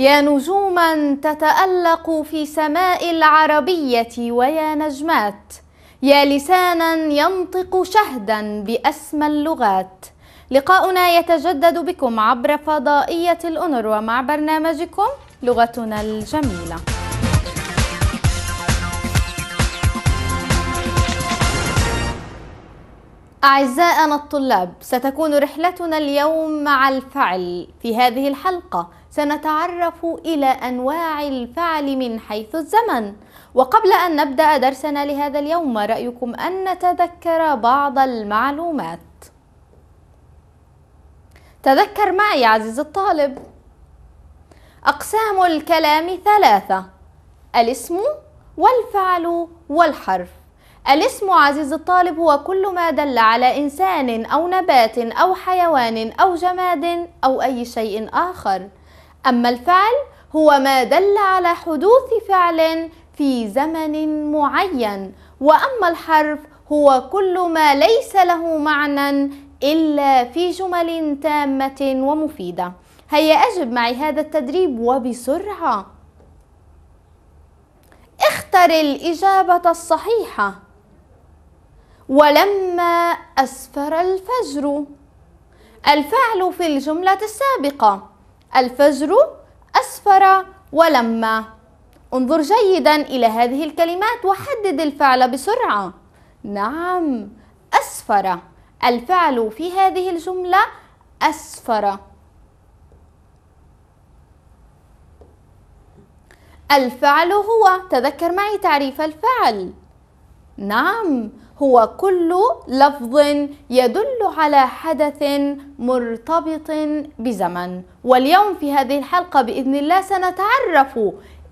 يا نجوما تتألق في سماء العربية ويا نجمات يا لسانا ينطق شهدا بأسمى اللغات لقاؤنا يتجدد بكم عبر فضائية الأنر ومع برنامجكم لغتنا الجميلة أعزائنا الطلاب ستكون رحلتنا اليوم مع الفعل في هذه الحلقة سنتعرف إلى أنواع الفعل من حيث الزمن وقبل أن نبدأ درسنا لهذا اليوم رأيكم أن نتذكر بعض المعلومات تذكر معي عزيزي الطالب أقسام الكلام ثلاثة الاسم والفعل والحرف الاسم عزيزي الطالب هو كل ما دل على إنسان أو نبات أو حيوان أو جماد أو أي شيء آخر أما الفعل هو ما دل على حدوث فعل في زمن معين وأما الحرف هو كل ما ليس له معنى إلا في جمل تامة ومفيدة هيا أجب معي هذا التدريب وبسرعة اختر الإجابة الصحيحة ولما أسفر الفجر الفعل في الجملة السابقة الفجر أسفر ولما انظر جيدا إلى هذه الكلمات وحدد الفعل بسرعة نعم أسفر الفعل في هذه الجملة أسفر الفعل هو تذكر معي تعريف الفعل نعم هو كل لفظ يدل على حدث مرتبط بزمن واليوم في هذه الحلقة بإذن الله سنتعرف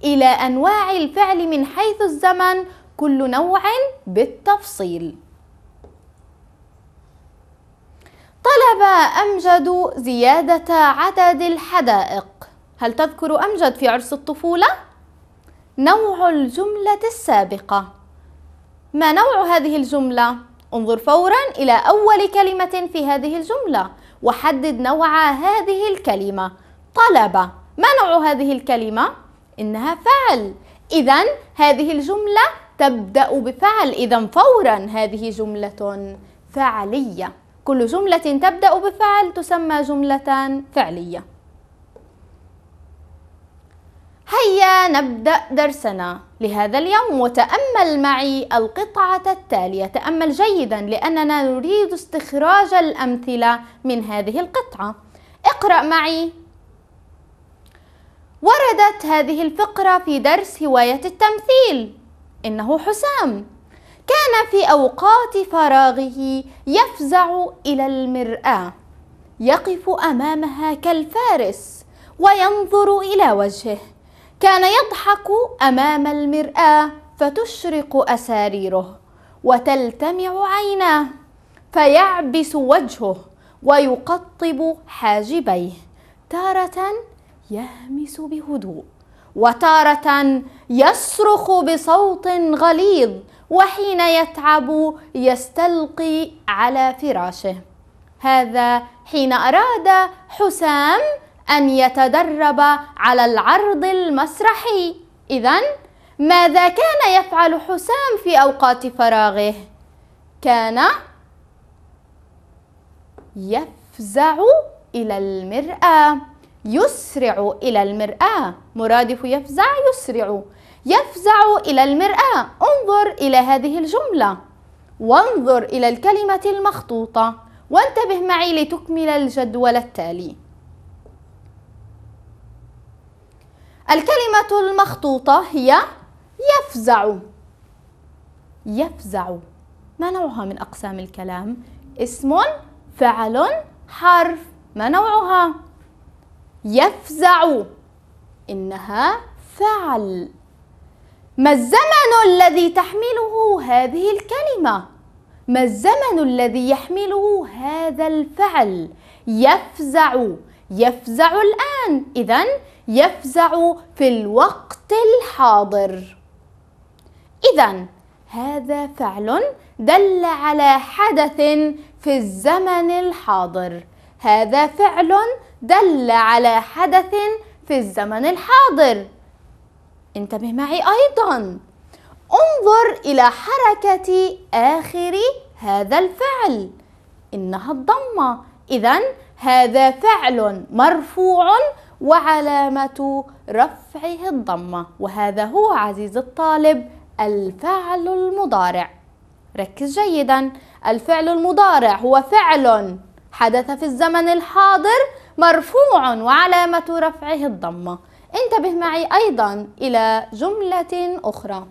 إلى أنواع الفعل من حيث الزمن كل نوع بالتفصيل طلب أمجد زيادة عدد الحدائق هل تذكر أمجد في عرس الطفولة؟ نوع الجملة السابقة ما نوع هذه الجملة؟ انظر فورا إلى أول كلمة في هذه الجملة وحدد نوع هذه الكلمة طلب ما نوع هذه الكلمة؟ إنها فعل إذا هذه الجملة تبدأ بفعل إذا فورا هذه جملة فعلية كل جملة تبدأ بفعل تسمى جملة فعلية هيا نبدأ درسنا لهذا اليوم وتأمل معي القطعة التالية تأمل جيدا لأننا نريد استخراج الأمثلة من هذه القطعة اقرأ معي وردت هذه الفقرة في درس هواية التمثيل إنه حسام كان في أوقات فراغه يفزع إلى المرآة يقف أمامها كالفارس وينظر إلى وجهه كان يضحك أمام المرآة فتشرق أساريره وتلتمع عيناه فيعبس وجهه ويقطب حاجبيه تارة يهمس بهدوء وتارة يصرخ بصوت غليظ وحين يتعب يستلقي على فراشه هذا حين أراد حسام أن يتدرب على العرض المسرحي إذا ماذا كان يفعل حسام في أوقات فراغه؟ كان يفزع إلى المرآة يسرع إلى المرآة مرادف يفزع يسرع يفزع إلى المرآة انظر إلى هذه الجملة وانظر إلى الكلمة المخطوطة وانتبه معي لتكمل الجدول التالي الكلمة المخطوطة هي يفزع يفزع ما نوعها من أقسام الكلام؟ اسم فعل حرف ما نوعها؟ يفزع إنها فعل ما الزمن الذي تحمله هذه الكلمة؟ ما الزمن الذي يحمله هذا الفعل؟ يفزع يفزع الآن إذا يفزع في الوقت الحاضر إذا هذا فعل دل على حدث في الزمن الحاضر هذا فعل دل على حدث في الزمن الحاضر انتبه معي أيضا انظر إلى حركة آخر هذا الفعل إنها الضمة إذا هذا فعل مرفوع وعلامة رفعه الضمة وهذا هو عزيز الطالب الفعل المضارع ركز جيدا الفعل المضارع هو فعل حدث في الزمن الحاضر مرفوع وعلامة رفعه الضمة انتبه معي أيضا إلى جملة أخرى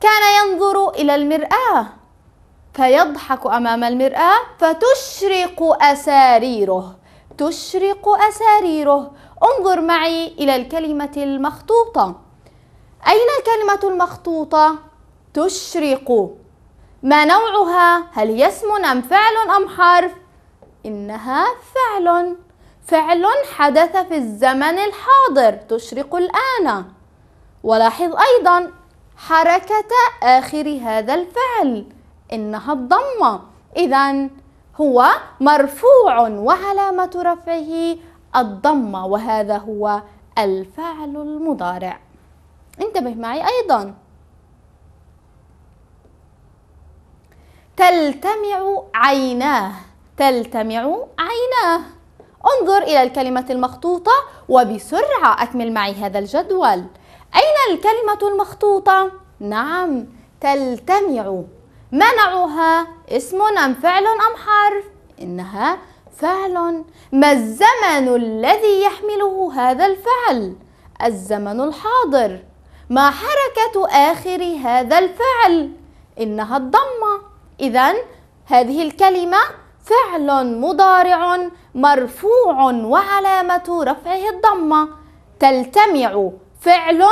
كان ينظر إلى المرآة فيضحك أمام المرآة فتشرق أساريره تشرق أساريره انظر معي إلى الكلمة المخطوطة أين الكلمة المخطوطة؟ تشرق ما نوعها؟ هل هي اسم أم فعل أم حرف؟ إنها فعل فعل حدث في الزمن الحاضر تشرق الآن ولاحظ أيضا حركة آخر هذا الفعل إنها الضمة إذا هو مرفوع وعلامة رفعه الضمة وهذا هو الفعل المضارع انتبه معي أيضا تلتمع عيناه تلتمع عيناه انظر إلى الكلمة المخطوطة وبسرعة أكمل معي هذا الجدول أين الكلمة المخطوطة؟ نعم تلتمع منعوها اسم أم فعل أم حرف إنها فعل ما الزمن الذي يحمله هذا الفعل الزمن الحاضر ما حركة آخر هذا الفعل إنها الضمة إذا هذه الكلمة فعل مضارع مرفوع وعلامة رفعه الضمة تلتمع فعل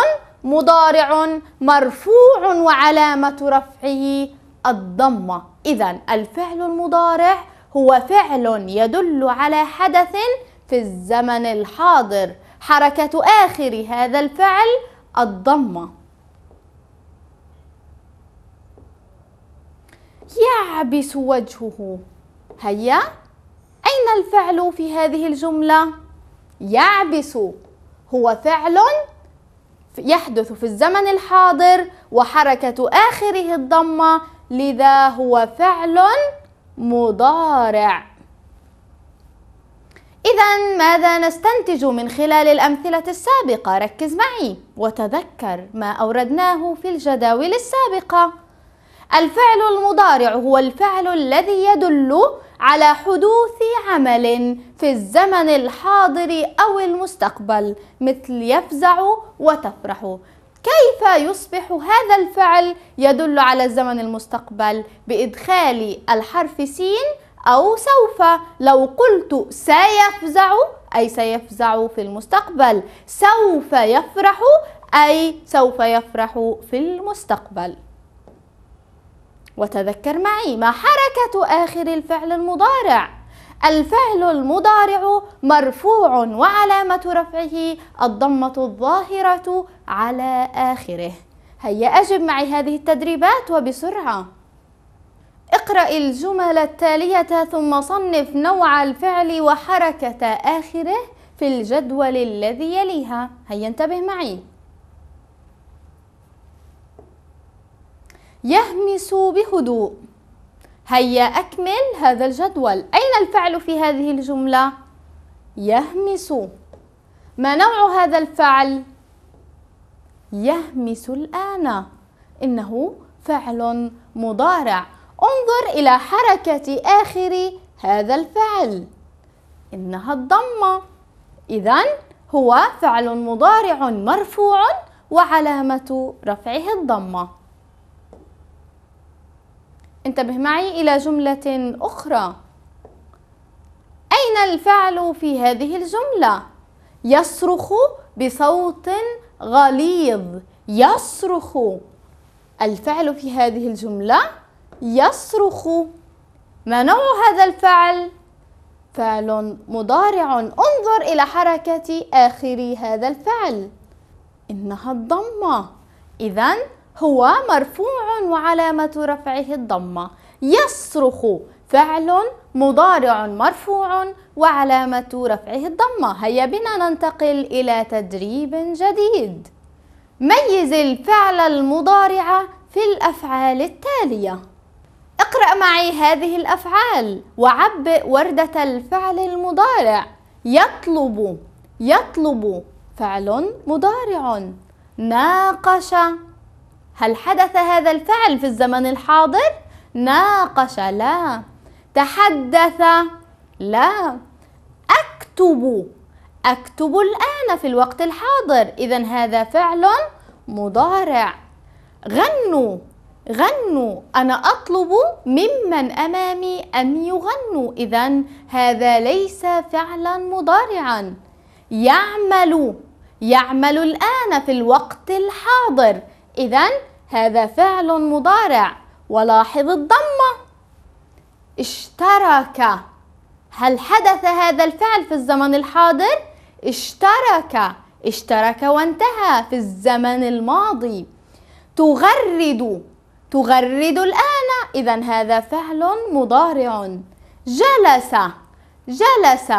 مضارع مرفوع وعلامة رفعه الضمة إذا الفعل المضارع هو فعل يدل على حدث في الزمن الحاضر حركة آخر هذا الفعل الضمة يعبس وجهه هيا أين الفعل في هذه الجملة؟ يعبس هو فعل يحدث في الزمن الحاضر وحركة آخره الضمة لذا هو فعل مضارع إذا ماذا نستنتج من خلال الأمثلة السابقة؟ ركز معي وتذكر ما أوردناه في الجداول السابقة الفعل المضارع هو الفعل الذي يدل على حدوث عمل في الزمن الحاضر أو المستقبل مثل يفزع وتفرح كيف يصبح هذا الفعل يدل على الزمن المستقبل بإدخال الحرف سين أو سوف لو قلت سيفزع أي سيفزع في المستقبل سوف يفرح أي سوف يفرح في المستقبل وتذكر معي ما حركة آخر الفعل المضارع الفعل المضارع مرفوع وعلامة رفعه الضمة الظاهرة على آخره هيا أجب معي هذه التدريبات وبسرعة اقرأ الجمل التالية ثم صنف نوع الفعل وحركة آخره في الجدول الذي يليها هيا انتبه معي يهمس بهدوء هيا أكمل هذا الجدول الفعل في هذه الجملة؟ يهمس ما نوع هذا الفعل؟ يهمس الآن إنه فعل مضارع انظر إلى حركة آخر هذا الفعل إنها الضمة إذا هو فعل مضارع مرفوع وعلامة رفعه الضمة انتبه معي إلى جملة أخرى أين الفعل في هذه الجملة؟ يصرخ بصوت غليظ يصرخ الفعل في هذه الجملة يصرخ ما نوع هذا الفعل؟ فعل مضارع انظر إلى حركة آخر هذا الفعل إنها الضمة إذا هو مرفوع وعلامة رفعه الضمة يصرخ فعل مضارع مرفوع وعلامة رفعه الضمة هيا بنا ننتقل إلى تدريب جديد ميز الفعل المضارع في الأفعال التالية اقرأ معي هذه الأفعال وعبئ وردة الفعل المضارع يطلب يطلب فعل مضارع ناقش هل حدث هذا الفعل في الزمن الحاضر؟ ناقش لا تحدث لا أكتب أكتب الآن في الوقت الحاضر إذا هذا فعل مضارع غنوا غنوا أنا أطلب ممن أمامي أن يغنوا إذا هذا ليس فعلا مضارعا يعمل يعمل الآن في الوقت الحاضر إذا هذا فعل مضارع ولاحظ الضمه اشترك هل حدث هذا الفعل في الزمن الحاضر؟ اشترك اشترك وانتهى في الزمن الماضي تغرد تغرد الآن إذا هذا فعل مضارع جلس جلس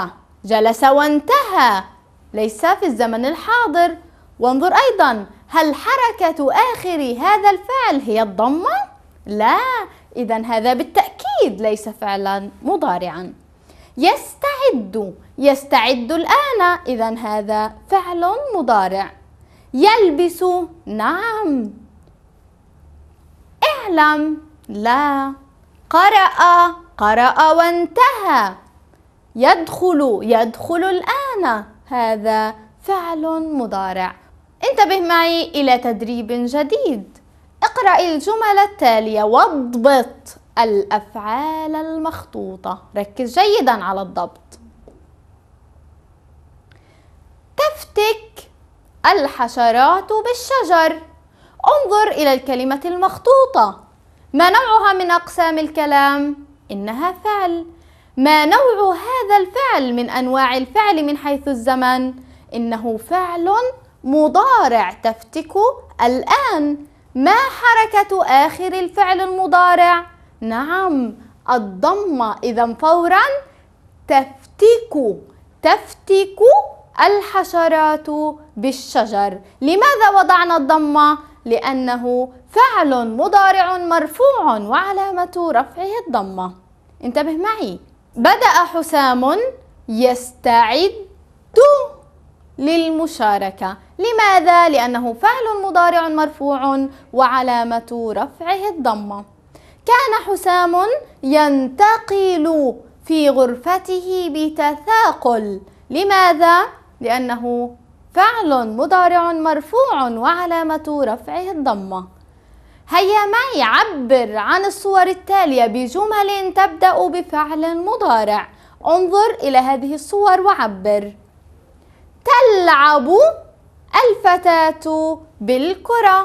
جلس وانتهى ليس في الزمن الحاضر وانظر أيضا هل حركة آخر هذا الفعل هي الضمة؟ لا إذا هذا بالتأكيد أكيد ليس فعلا مضارعا يستعد يستعد الآن إذا هذا فعل مضارع يلبس نعم اعلم لا قرأ قرأ وانتهى يدخل يدخل الآن هذا فعل مضارع انتبه معي إلى تدريب جديد اقرأ الجمل التالية واضبط الأفعال المخطوطة ركز جيدا على الضبط تفتك الحشرات بالشجر انظر إلى الكلمة المخطوطة ما نوعها من أقسام الكلام؟ إنها فعل ما نوع هذا الفعل من أنواع الفعل من حيث الزمن؟ إنه فعل مضارع تفتك الآن ما حركة آخر الفعل المضارع؟ نعم الضمة إذا فورا تفتك تفتك الحشرات بالشجر لماذا وضعنا الضمة؟ لأنه فعل مضارع مرفوع وعلامة رفعه الضمة انتبه معي بدأ حسام يستعد للمشاركة لماذا؟ لأنه فعل مضارع مرفوع وعلامة رفعه الضمة كان حسام ينتقل في غرفته بتثاقل لماذا؟ لأنه فعل مضارع مرفوع وعلامة رفعه الضمة هيا معي عبر عن الصور التالية بجمل تبدأ بفعل مضارع انظر إلى هذه الصور وعبر تلعب الفتاة بالكرة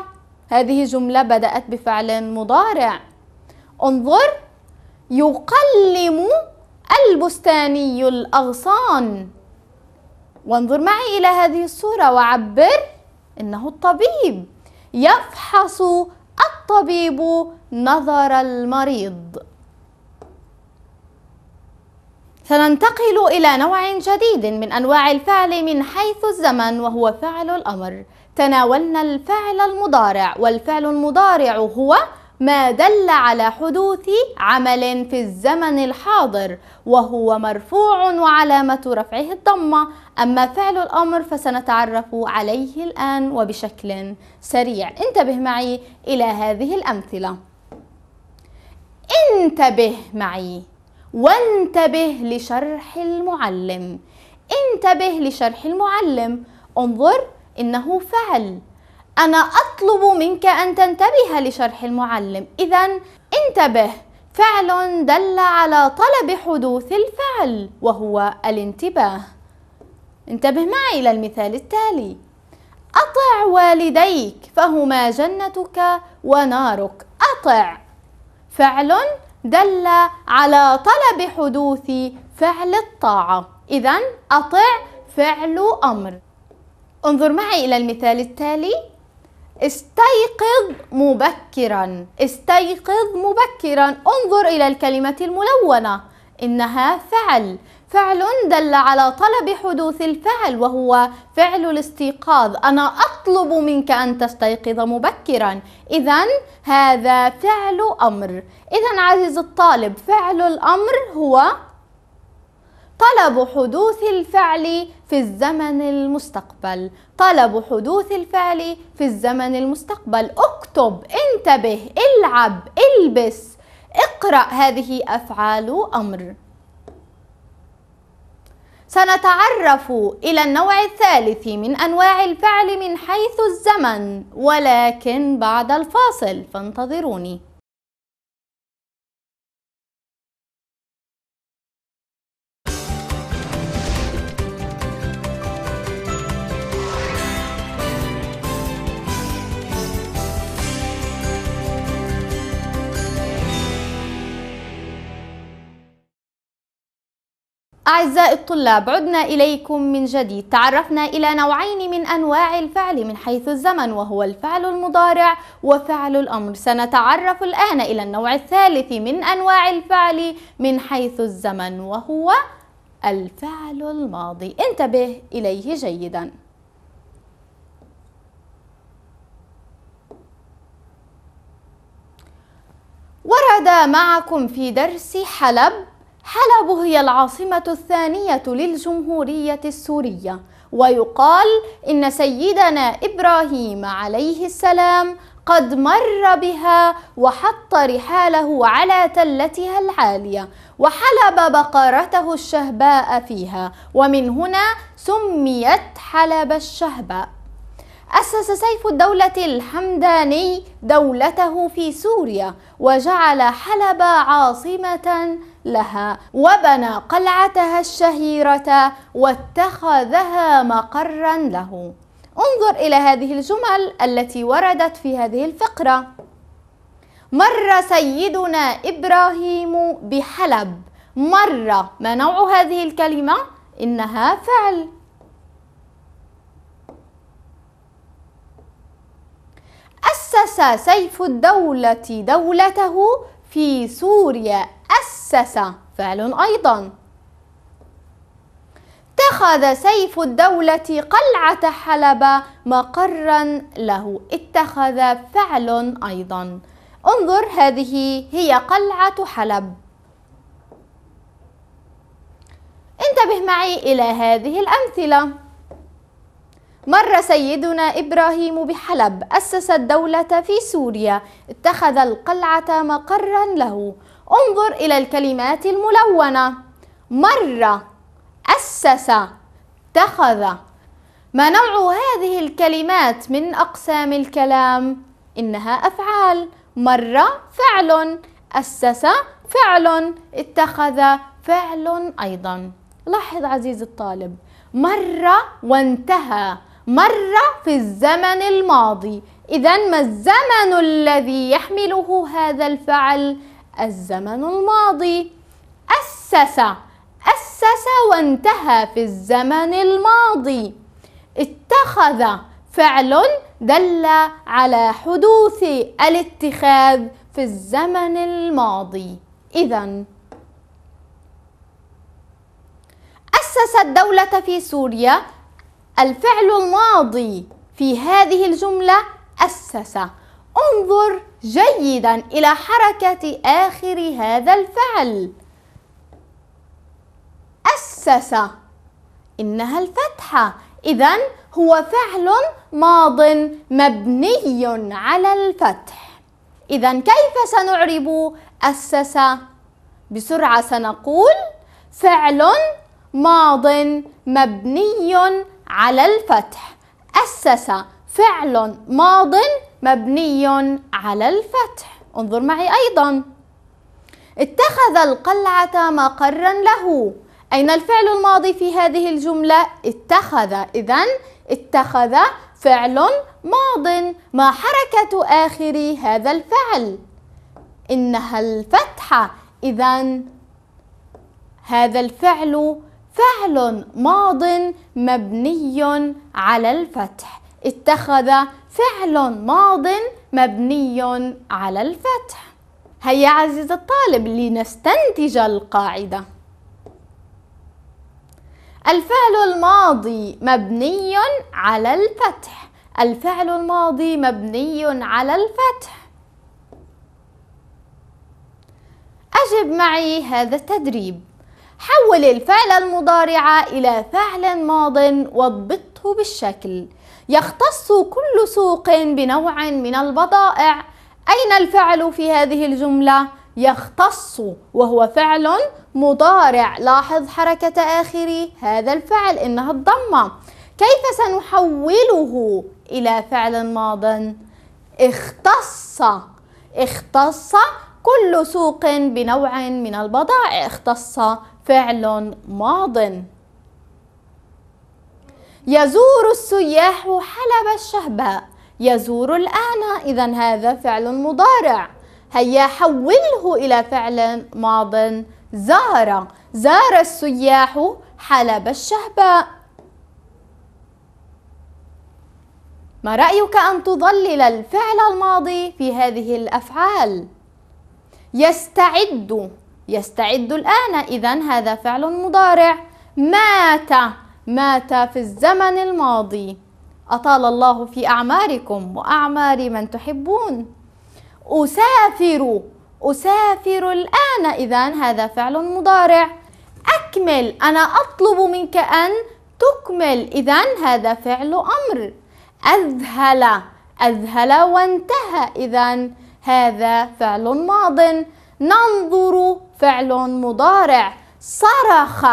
هذه جملة بدأت بفعل مضارع انظر يقلم البستاني الأغصان وانظر معي إلى هذه الصورة وعبر إنه الطبيب يفحص الطبيب نظر المريض سننتقل إلى نوع جديد من أنواع الفعل من حيث الزمن وهو فعل الأمر تناولنا الفعل المضارع والفعل المضارع هو ما دل على حدوث عمل في الزمن الحاضر وهو مرفوع وعلامة رفعه الضمة أما فعل الأمر فسنتعرف عليه الآن وبشكل سريع انتبه معي إلى هذه الأمثلة انتبه معي وانتبه لشرح المعلم انتبه لشرح المعلم انظر إنه فعل أنا أطلب منك أن تنتبه لشرح المعلم إذا انتبه فعل دل على طلب حدوث الفعل وهو الانتباه انتبه معي إلى المثال التالي أطع والديك فهما جنتك ونارك أطع فعل دل على طلب حدوث فعل الطاعة إذا أطع فعل أمر انظر معي إلى المثال التالي استيقظ مبكرا استيقظ مبكرا انظر إلى الكلمة الملونة إنها فعل فعل دل على طلب حدوث الفعل وهو فعل الاستيقاظ أنا أطلب منك أن تستيقظ مبكرا إذا هذا فعل أمر إذا عزيز الطالب فعل الأمر هو طلب حدوث الفعل في الزمن المستقبل طلب حدوث الفعل في الزمن المستقبل اكتب انتبه العب البس اقرأ هذه أفعال أمر سنتعرف إلى النوع الثالث من أنواع الفعل من حيث الزمن ولكن بعد الفاصل فانتظروني أعزائي الطلاب عدنا إليكم من جديد تعرفنا إلى نوعين من أنواع الفعل من حيث الزمن وهو الفعل المضارع وفعل الأمر سنتعرف الآن إلى النوع الثالث من أنواع الفعل من حيث الزمن وهو الفعل الماضي انتبه إليه جيداً ورد معكم في درس حلب حلب هي العاصمة الثانية للجمهورية السورية ويقال إن سيدنا إبراهيم عليه السلام قد مر بها وحط رحاله على تلتها العالية وحلب بقرته الشهباء فيها ومن هنا سميت حلب الشهباء أسس سيف الدولة الحمداني دولته في سوريا وجعل حلب عاصمة لها وبنى قلعتها الشهيرة واتخذها مقرا له انظر إلى هذه الجمل التي وردت في هذه الفقرة مر سيدنا إبراهيم بحلب مر ما نوع هذه الكلمة؟ إنها فعل أسس سيف الدولة دولته في سوريا أسس فعل أيضا اتخذ سيف الدولة قلعة حلب مقرا له اتخذ فعل أيضا انظر هذه هي قلعة حلب انتبه معي إلى هذه الأمثلة مر سيدنا إبراهيم بحلب أسس الدولة في سوريا اتخذ القلعة مقرا له انظر إلى الكلمات الملونة مر أسس اتخذ ما نوع هذه الكلمات من أقسام الكلام؟ إنها أفعال مر فعل أسس فعل اتخذ فعل أيضا لاحظ عزيزي الطالب مر وانتهى مر في الزمن الماضي إذا ما الزمن الذي يحمله هذا الفعل الزمن الماضي أسس أسس وانتهى في الزمن الماضي اتخذ فعل دل على حدوث الاتخاذ في الزمن الماضي إذا أسس الدولة في سوريا الفعل الماضي في هذه الجملة أسس انظر جيدا إلى حركة آخر هذا الفعل أسس إنها الفتحة إذا هو فعل ماض مبني على الفتح إذا كيف سنعرب أسس بسرعة سنقول فعل ماض مبني على الفتح أسس فعل ماض مبني على الفتح انظر معي أيضا اتخذ القلعة مقرا له أين الفعل الماضي في هذه الجملة؟ اتخذ إذا اتخذ فعل ماض ما حركة آخر هذا الفعل؟ إنها الفتحة إذا هذا الفعل فعل ماض مبني على الفتح اتخذ فعل ماض مبني على الفتح هيا عزيز الطالب لنستنتج القاعدة الفعل الماضي مبني على الفتح الفعل الماضي مبني على الفتح أجب معي هذا التدريب حول الفعل المضارع إلى فعل ماض واضبطه بالشكل يختص كل سوق بنوع من البضائع أين الفعل في هذه الجملة؟ يختص وهو فعل مضارع لاحظ حركة آخر هذا الفعل إنها الضمة كيف سنحوله إلى فعل ماض؟ اختص اختص كل سوق بنوع من البضائع اختص فعل ماضٍ يزور السياح حلب الشهباء يزور الآن إذا هذا فعل مضارع هيا حوله إلى فعل ماض زار زار السياح حلب الشهباء ما رأيك أن تظلل الفعل الماضي في هذه الأفعال؟ يستعد يستعد الآن إذا هذا فعل مضارع مات مات في الزمن الماضي أطال الله في أعماركم وأعمار من تحبون أسافر أسافر الآن إذا هذا فعل مضارع أكمل أنا أطلب منك أن تكمل إذا هذا فعل أمر أذهل أذهل وانتهى إذا هذا فعل ماض ننظر فعل مضارع صرخ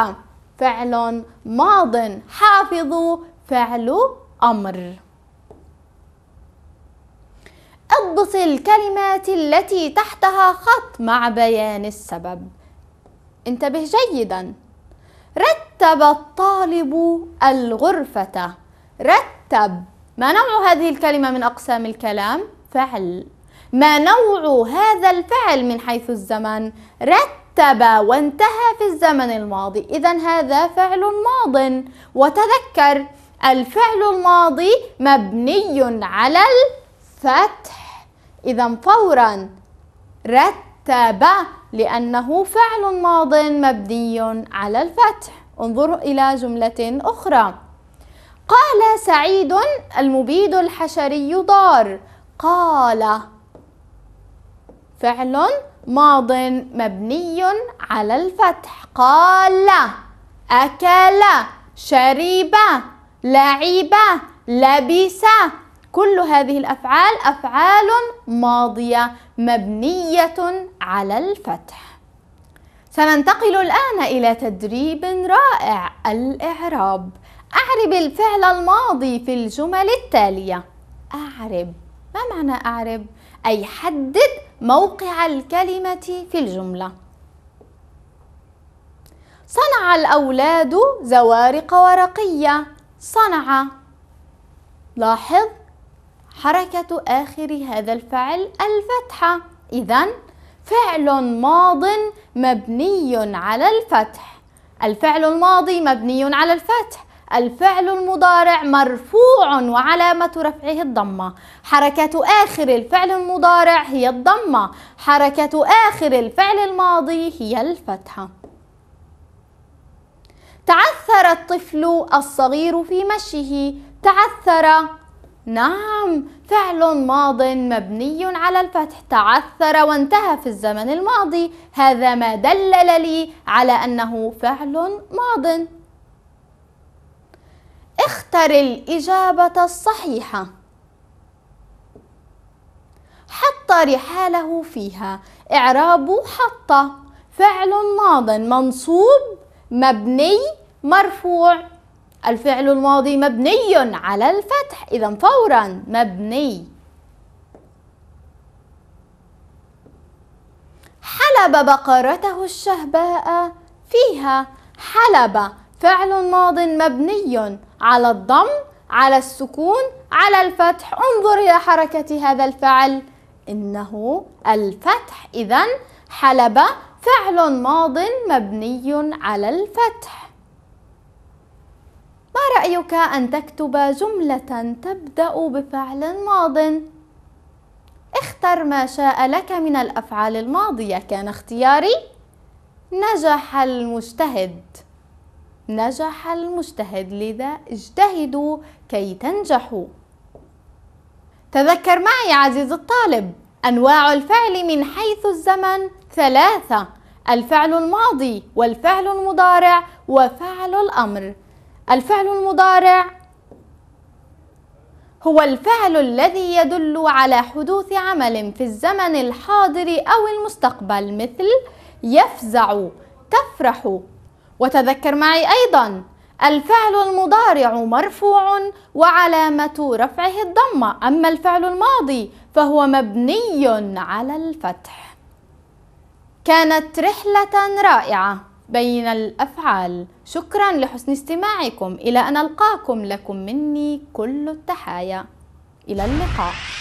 فعل ماض حافظوا فعل أمر اضبط الكلمات التي تحتها خط مع بيان السبب انتبه جيدا رتب الطالب الغرفة رتب ما نوع هذه الكلمة من أقسام الكلام؟ فعل ما نوع هذا الفعل من حيث الزمن؟ رتب رتب وانتهى في الزمن الماضي إذا هذا فعل ماض وتذكر الفعل الماضي مبني على الفتح إذا فورا رتب لأنه فعل ماض مبني على الفتح انظروا إلى جملة أخرى قال سعيد المبيد الحشري دار قال فعل ماض مبني على الفتح قال أكل شرب لعب لبس كل هذه الأفعال أفعال ماضية مبنية على الفتح سننتقل الآن إلى تدريب رائع الإعراب أعرب الفعل الماضي في الجمل التالية أعرب ما معنى أعرب؟ أي حدد موقع الكلمة في الجملة صنع الأولاد زوارق ورقية صنع لاحظ حركة آخر هذا الفعل الفتحة إذا فعل ماض مبني على الفتح الفعل الماضي مبني على الفتح الفعل المضارع مرفوع وعلامة رفعه الضمة حركة آخر الفعل المضارع هي الضمة حركة آخر الفعل الماضي هي الفتحة تعثر الطفل الصغير في مشيه تعثر نعم فعل ماض مبني على الفتح تعثر وانتهى في الزمن الماضي هذا ما دلل لي على أنه فعل ماضٍ اختر الإجابة الصحيحة حط رحاله فيها إعراب حط فعل ماض منصوب مبني مرفوع الفعل الماضي مبني على الفتح إذا فورا مبني حلب بقرته الشهباء فيها حلب فعل ماض مبني على الضم على السكون على الفتح انظر إلى حركة هذا الفعل إنه الفتح إذا حلب فعل ماض مبني على الفتح ما رأيك أن تكتب جملة تبدأ بفعل ماض؟ اختر ما شاء لك من الأفعال الماضية كان اختياري نجح المجتهد نجح المجتهد لذا اجتهدوا كي تنجحوا تذكر معي عزيز الطالب أنواع الفعل من حيث الزمن ثلاثة الفعل الماضي والفعل المضارع وفعل الأمر الفعل المضارع هو الفعل الذي يدل على حدوث عمل في الزمن الحاضر أو المستقبل مثل يفزع تفرح وتذكر معي أيضا الفعل المضارع مرفوع وعلامة رفعه الضمة أما الفعل الماضي فهو مبني على الفتح كانت رحلة رائعة بين الأفعال شكرا لحسن استماعكم إلى أن ألقاكم لكم مني كل التحايا إلى اللقاء